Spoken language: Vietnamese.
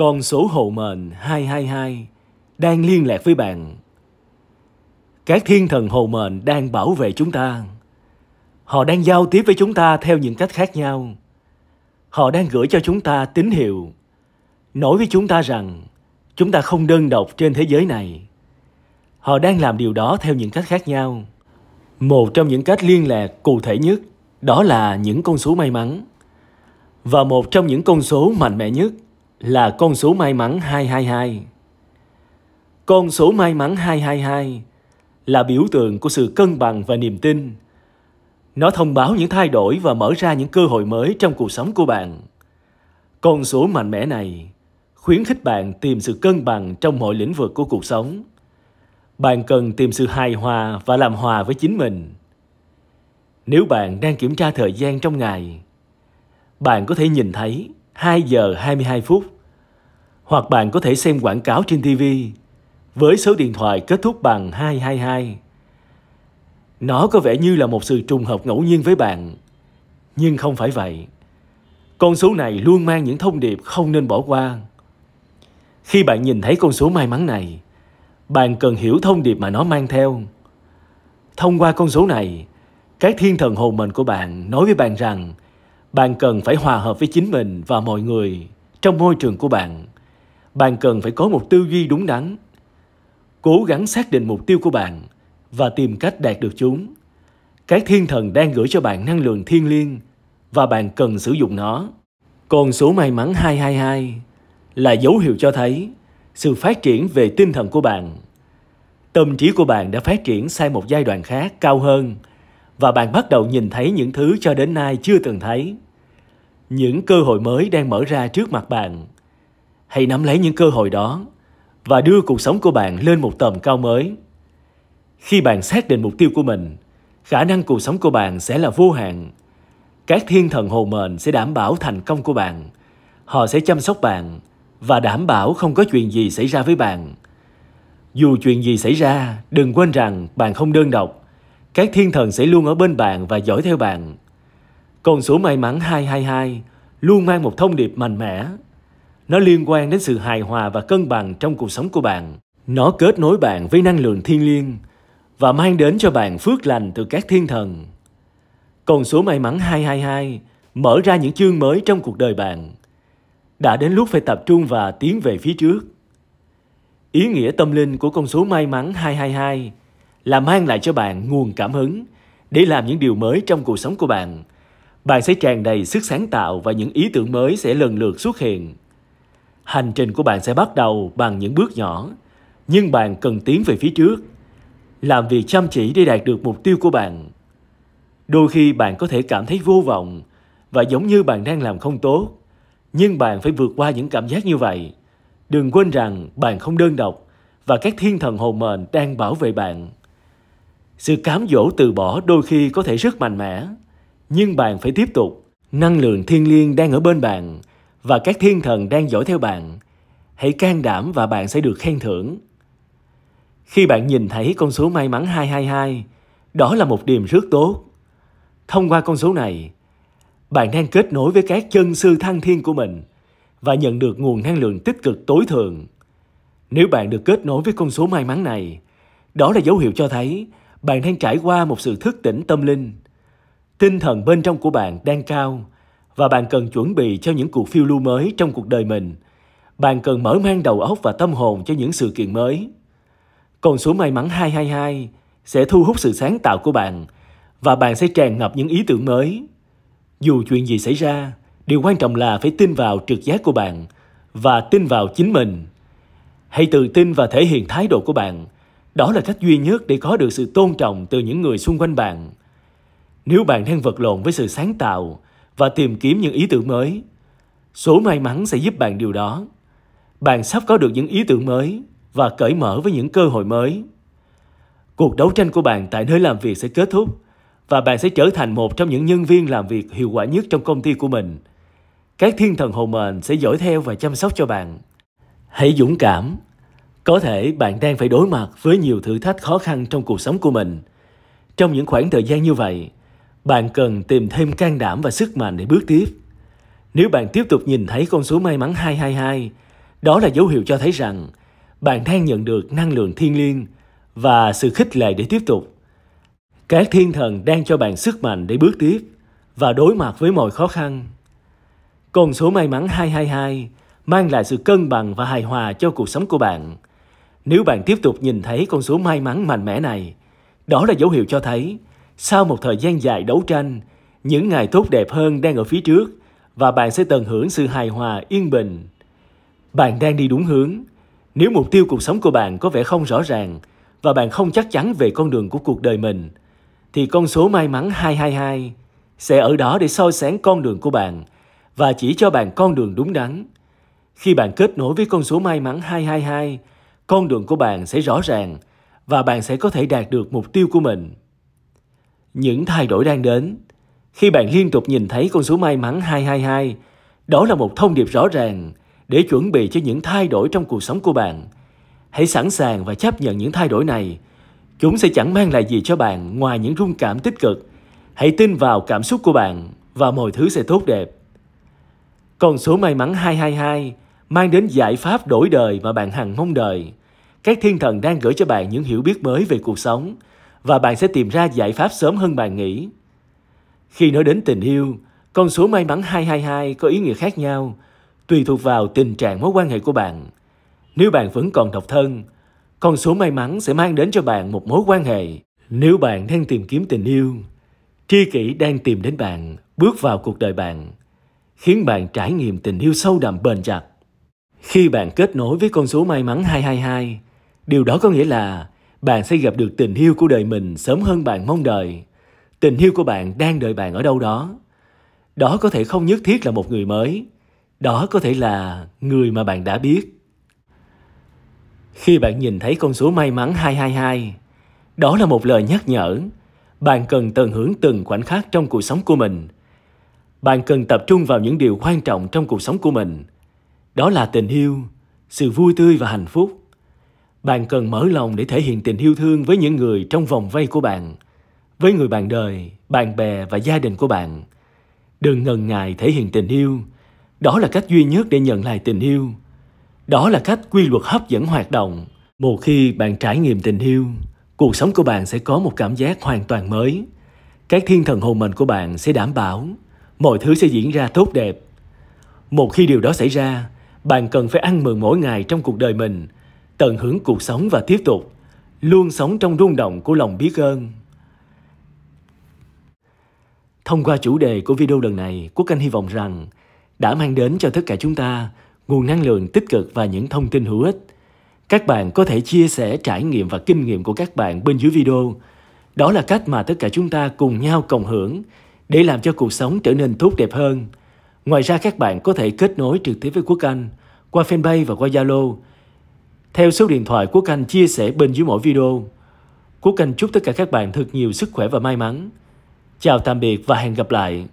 con số hộ mệnh 222 đang liên lạc với bạn. Các thiên thần hộ mệnh đang bảo vệ chúng ta. Họ đang giao tiếp với chúng ta theo những cách khác nhau. Họ đang gửi cho chúng ta tín hiệu, nói với chúng ta rằng chúng ta không đơn độc trên thế giới này. Họ đang làm điều đó theo những cách khác nhau. Một trong những cách liên lạc cụ thể nhất đó là những con số may mắn. Và một trong những con số mạnh mẽ nhất – là con số may mắn 222. Con số may mắn 222 là biểu tượng của sự cân bằng và niềm tin. Nó thông báo những thay đổi và mở ra những cơ hội mới trong cuộc sống của bạn. Con số mạnh mẽ này khuyến khích bạn tìm sự cân bằng trong mọi lĩnh vực của cuộc sống. Bạn cần tìm sự hài hòa và làm hòa với chính mình. Nếu bạn đang kiểm tra thời gian trong ngày, bạn có thể nhìn thấy 2 giờ 22 phút. Hoặc bạn có thể xem quảng cáo trên TV với số điện thoại kết thúc bằng 222. Nó có vẻ như là một sự trùng hợp ngẫu nhiên với bạn, nhưng không phải vậy. Con số này luôn mang những thông điệp không nên bỏ qua. Khi bạn nhìn thấy con số may mắn này, bạn cần hiểu thông điệp mà nó mang theo. Thông qua con số này, các thiên thần hồn mệnh của bạn nói với bạn rằng bạn cần phải hòa hợp với chính mình và mọi người trong môi trường của bạn bạn cần phải có một tư duy đúng đắn cố gắng xác định mục tiêu của bạn và tìm cách đạt được chúng cái thiên thần đang gửi cho bạn năng lượng thiên liêng và bạn cần sử dụng nó còn số may mắn 222 là dấu hiệu cho thấy sự phát triển về tinh thần của bạn tâm trí của bạn đã phát triển sang một giai đoạn khác cao hơn và bạn bắt đầu nhìn thấy những thứ cho đến nay chưa từng thấy. Những cơ hội mới đang mở ra trước mặt bạn. Hãy nắm lấy những cơ hội đó và đưa cuộc sống của bạn lên một tầm cao mới. Khi bạn xác định mục tiêu của mình, khả năng cuộc sống của bạn sẽ là vô hạn. Các thiên thần hồ mệnh sẽ đảm bảo thành công của bạn. Họ sẽ chăm sóc bạn và đảm bảo không có chuyện gì xảy ra với bạn. Dù chuyện gì xảy ra, đừng quên rằng bạn không đơn độc các thiên thần sẽ luôn ở bên bạn và dõi theo bạn. Còn số may mắn 222 luôn mang một thông điệp mạnh mẽ. Nó liên quan đến sự hài hòa và cân bằng trong cuộc sống của bạn. Nó kết nối bạn với năng lượng thiên liêng và mang đến cho bạn phước lành từ các thiên thần. Còn số may mắn 222 mở ra những chương mới trong cuộc đời bạn. Đã đến lúc phải tập trung và tiến về phía trước. Ý nghĩa tâm linh của con số may mắn 222 là mang lại cho bạn nguồn cảm hứng để làm những điều mới trong cuộc sống của bạn. Bạn sẽ tràn đầy sức sáng tạo và những ý tưởng mới sẽ lần lượt xuất hiện. Hành trình của bạn sẽ bắt đầu bằng những bước nhỏ, nhưng bạn cần tiến về phía trước. Làm việc chăm chỉ để đạt được mục tiêu của bạn. Đôi khi bạn có thể cảm thấy vô vọng và giống như bạn đang làm không tốt, nhưng bạn phải vượt qua những cảm giác như vậy. Đừng quên rằng bạn không đơn độc và các thiên thần hồn mệnh đang bảo vệ bạn. Sự cám dỗ từ bỏ đôi khi có thể rất mạnh mẽ, nhưng bạn phải tiếp tục. Năng lượng thiên liêng đang ở bên bạn và các thiên thần đang dõi theo bạn. Hãy can đảm và bạn sẽ được khen thưởng. Khi bạn nhìn thấy con số may mắn 222, đó là một điểm rất tốt. Thông qua con số này, bạn đang kết nối với các chân sư thăng thiên của mình và nhận được nguồn năng lượng tích cực tối thượng. Nếu bạn được kết nối với con số may mắn này, đó là dấu hiệu cho thấy bạn đang trải qua một sự thức tỉnh tâm linh. Tinh thần bên trong của bạn đang cao và bạn cần chuẩn bị cho những cuộc phiêu lưu mới trong cuộc đời mình. Bạn cần mở mang đầu óc và tâm hồn cho những sự kiện mới. Còn số may mắn 222 sẽ thu hút sự sáng tạo của bạn và bạn sẽ tràn ngập những ý tưởng mới. Dù chuyện gì xảy ra, điều quan trọng là phải tin vào trực giác của bạn và tin vào chính mình. Hãy tự tin và thể hiện thái độ của bạn – đó là cách duy nhất để có được sự tôn trọng từ những người xung quanh bạn. Nếu bạn đang vật lộn với sự sáng tạo và tìm kiếm những ý tưởng mới, số may mắn sẽ giúp bạn điều đó. Bạn sắp có được những ý tưởng mới và cởi mở với những cơ hội mới. Cuộc đấu tranh của bạn tại nơi làm việc sẽ kết thúc và bạn sẽ trở thành một trong những nhân viên làm việc hiệu quả nhất trong công ty của mình. Các thiên thần hồn mệnh sẽ dõi theo và chăm sóc cho bạn. Hãy dũng cảm có thể bạn đang phải đối mặt với nhiều thử thách khó khăn trong cuộc sống của mình. Trong những khoảng thời gian như vậy, bạn cần tìm thêm can đảm và sức mạnh để bước tiếp. Nếu bạn tiếp tục nhìn thấy con số may mắn 222, đó là dấu hiệu cho thấy rằng bạn đang nhận được năng lượng thiên liêng và sự khích lệ để tiếp tục. Các thiên thần đang cho bạn sức mạnh để bước tiếp và đối mặt với mọi khó khăn. Con số may mắn 222 mang lại sự cân bằng và hài hòa cho cuộc sống của bạn – nếu bạn tiếp tục nhìn thấy con số may mắn mạnh mẽ này, đó là dấu hiệu cho thấy sau một thời gian dài đấu tranh, những ngày tốt đẹp hơn đang ở phía trước và bạn sẽ tận hưởng sự hài hòa yên bình. Bạn đang đi đúng hướng. Nếu mục tiêu cuộc sống của bạn có vẻ không rõ ràng và bạn không chắc chắn về con đường của cuộc đời mình, thì con số may mắn 222 sẽ ở đó để soi sáng con đường của bạn và chỉ cho bạn con đường đúng đắn. Khi bạn kết nối với con số may mắn 222 con đường của bạn sẽ rõ ràng và bạn sẽ có thể đạt được mục tiêu của mình. Những thay đổi đang đến. Khi bạn liên tục nhìn thấy con số may mắn 222, đó là một thông điệp rõ ràng để chuẩn bị cho những thay đổi trong cuộc sống của bạn. Hãy sẵn sàng và chấp nhận những thay đổi này. Chúng sẽ chẳng mang lại gì cho bạn ngoài những rung cảm tích cực. Hãy tin vào cảm xúc của bạn và mọi thứ sẽ tốt đẹp. Con số may mắn 222 mang đến giải pháp đổi đời mà bạn hằng mong đợi. Các thiên thần đang gửi cho bạn những hiểu biết mới về cuộc sống và bạn sẽ tìm ra giải pháp sớm hơn bạn nghĩ. Khi nói đến tình yêu, con số may mắn 222 có ý nghĩa khác nhau, tùy thuộc vào tình trạng mối quan hệ của bạn. Nếu bạn vẫn còn độc thân, con số may mắn sẽ mang đến cho bạn một mối quan hệ. Nếu bạn đang tìm kiếm tình yêu, tri kỷ đang tìm đến bạn, bước vào cuộc đời bạn, khiến bạn trải nghiệm tình yêu sâu đậm bền chặt. Khi bạn kết nối với con số may mắn 222, Điều đó có nghĩa là bạn sẽ gặp được tình yêu của đời mình sớm hơn bạn mong đợi. Tình yêu của bạn đang đợi bạn ở đâu đó. Đó có thể không nhất thiết là một người mới. Đó có thể là người mà bạn đã biết. Khi bạn nhìn thấy con số may mắn 222, đó là một lời nhắc nhở. Bạn cần tận hưởng từng khoảnh khắc trong cuộc sống của mình. Bạn cần tập trung vào những điều quan trọng trong cuộc sống của mình. Đó là tình yêu, sự vui tươi và hạnh phúc bạn cần mở lòng để thể hiện tình yêu thương với những người trong vòng vây của bạn, với người bạn đời, bạn bè và gia đình của bạn. Đừng ngần ngại thể hiện tình yêu. Đó là cách duy nhất để nhận lại tình yêu. Đó là cách quy luật hấp dẫn hoạt động. Một khi bạn trải nghiệm tình yêu, cuộc sống của bạn sẽ có một cảm giác hoàn toàn mới. Các thiên thần hồn mệnh của bạn sẽ đảm bảo mọi thứ sẽ diễn ra tốt đẹp. Một khi điều đó xảy ra, bạn cần phải ăn mừng mỗi ngày trong cuộc đời mình – tận hưởng cuộc sống và tiếp tục luôn sống trong rung động của lòng biết ơn. Thông qua chủ đề của video lần này, Quốc Anh hy vọng rằng đã mang đến cho tất cả chúng ta nguồn năng lượng tích cực và những thông tin hữu ích. Các bạn có thể chia sẻ trải nghiệm và kinh nghiệm của các bạn bên dưới video. Đó là cách mà tất cả chúng ta cùng nhau cộng hưởng để làm cho cuộc sống trở nên tốt đẹp hơn. Ngoài ra các bạn có thể kết nối trực tiếp với Quốc Anh qua fanpage và qua Zalo theo số điện thoại của Canh chia sẻ bên dưới mỗi video. Quốc Canh chúc tất cả các bạn thật nhiều sức khỏe và may mắn. Chào tạm biệt và hẹn gặp lại.